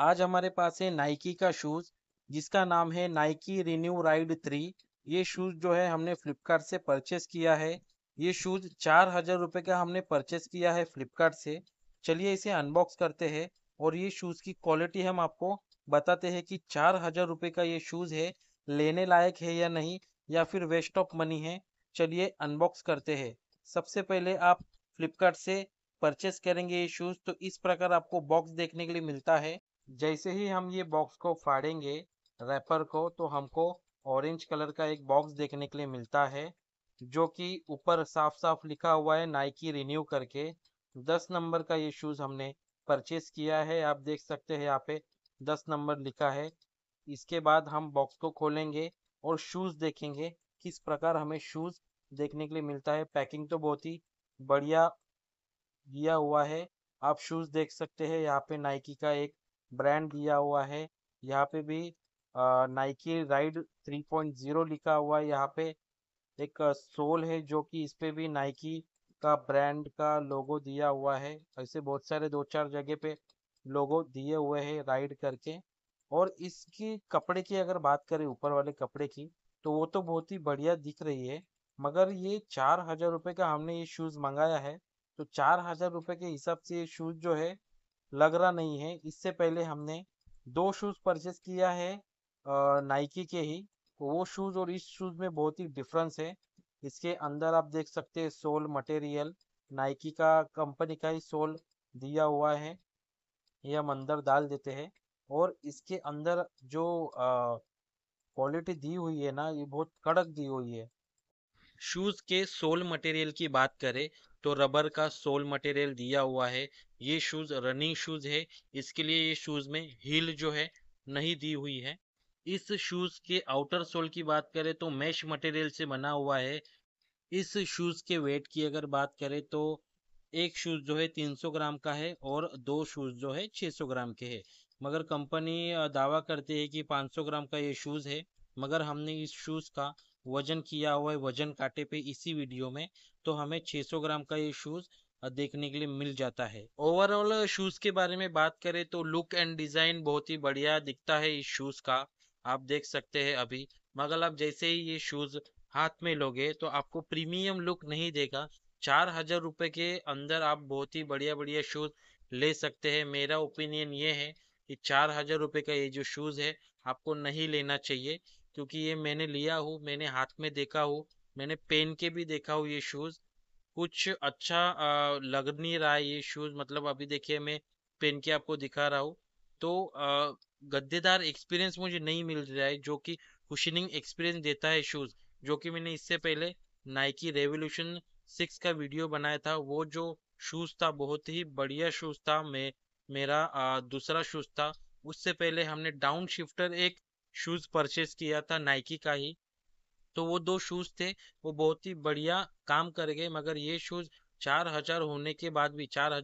आज हमारे पास है नाइकी का शूज जिसका नाम है नाइकी रिन्यू राइड थ्री ये शूज जो है हमने फ्लिपकार्ट से परचेस किया है ये शूज चार हजार रुपये का हमने परचेस किया है फ्लिपकार्ट से चलिए इसे अनबॉक्स करते हैं और ये शूज की क्वालिटी हम आपको बताते हैं कि चार हजार रुपये का ये शूज है लेने लायक है या नहीं या फिर वेस्ट ऑफ मनी है चलिए अनबॉक्स करते हैं सबसे पहले आप फ्लिपकार्ट से परचेस करेंगे ये शूज तो इस प्रकार आपको बॉक्स देखने के लिए मिलता है जैसे ही हम ये बॉक्स को फाड़ेंगे रैपर को तो हमको ऑरेंज कलर का एक बॉक्स देखने के लिए मिलता है जो कि ऊपर साफ साफ लिखा हुआ है नाइकी रिन्यू करके दस नंबर का ये शूज़ हमने परचेस किया है आप देख सकते हैं यहाँ पे दस नंबर लिखा है इसके बाद हम बॉक्स को खोलेंगे और शूज़ देखेंगे किस प्रकार हमें शूज़ देखने के लिए मिलता है पैकिंग तो बहुत ही बढ़िया दिया हुआ है आप शूज़ देख सकते हैं यहाँ पे नाइकी का एक ब्रांड दिया हुआ है यहाँ पे भी नाइकी राइड 3.0 लिखा हुआ है यहाँ पे एक सोल है जो कि इस पे भी नाइकी का ब्रांड का लोगो दिया हुआ है ऐसे बहुत सारे दो चार जगह पे लोगो दिए हुए हैं राइड करके और इसकी कपड़े की अगर बात करें ऊपर वाले कपड़े की तो वो तो बहुत ही बढ़िया दिख रही है मगर ये चार हजार रुपये का हमने ये शूज़ मंगाया है तो चार हजार रुपये के हिसाब से ये शूज़ जो है लग रहा नहीं है इससे पहले हमने दो शूज़ परचेस किया है नाइकी के ही वो शूज़ और इस शूज़ में बहुत ही डिफरेंस है इसके अंदर आप देख सकते हैं सोल मटेरियल नाइकी का कंपनी का ही सोल दिया हुआ है ये हम अंदर डाल देते हैं और इसके अंदर जो क्वालिटी दी हुई है ना ये बहुत कड़क दी हुई है शूज़ के सोल मटेरियल की बात करें तो रबर का सोल मटेरियल दिया हुआ है ये शूज़ रनिंग शूज़ है इसके लिए ये शूज़ में हील जो है नहीं दी हुई है इस शूज़ के आउटर सोल की बात करें तो मैश मटेरियल से बना हुआ है इस शूज़ के वेट की अगर बात करें तो एक शूज़ जो है 300 ग्राम का है और दो शूज़ जो है 600 ग्राम के है मगर कंपनी दावा करती है कि 500 ग्राम का ये शूज़ है मगर हमने इस शूज़ का वजन किया हुआ है वजन काटे पे इसी वीडियो में तो हमें 600 ग्राम का ये शूज़ देखने के लिए मिल जाता है ओवरऑल शूज़ के बारे में बात करें तो लुक एंड डिज़ाइन बहुत ही बढ़िया दिखता है इस शूज़ का आप देख सकते हैं अभी मगर आप जैसे ही ये शूज़ हाथ में लोगे तो आपको प्रीमियम लुक नहीं देगा चार हजार रुपये के अंदर आप बहुत ही बढ़िया बढ़िया शूज़ ले सकते हैं मेरा ओपिनियन ये है कि चार हजार रुपए का ये जो शूज़ है आपको नहीं लेना चाहिए क्योंकि ये मैंने लिया हूँ मैंने हाथ में देखा हूँ मैंने पेन के भी देखा हूँ ये शूज़ कुछ अच्छा आ, लग नहीं रहा है ये शूज़ मतलब अभी देखिए मैं पेन के आपको दिखा रहा हूँ तो गद्देदार एक्सपीरियंस मुझे नहीं मिल रहा है जो कि कुशनिंग एक्सपीरियंस देता है शूज़ जो कि मैंने इससे पहले नाइकी रेवोल्यूशन सिक्स का वीडियो बनाया था वो जो शूज़ था बहुत ही बढ़िया शूज़ था मैं मेरा दूसरा शूज़ था उससे पहले हमने डाउन शिफ्टर एक शूज़ परचेज किया था नाइकी का ही तो वो दो शूज़ थे वो बहुत ही बढ़िया काम कर गए मगर ये शूज़ चार हज़ार होने के बाद भी चार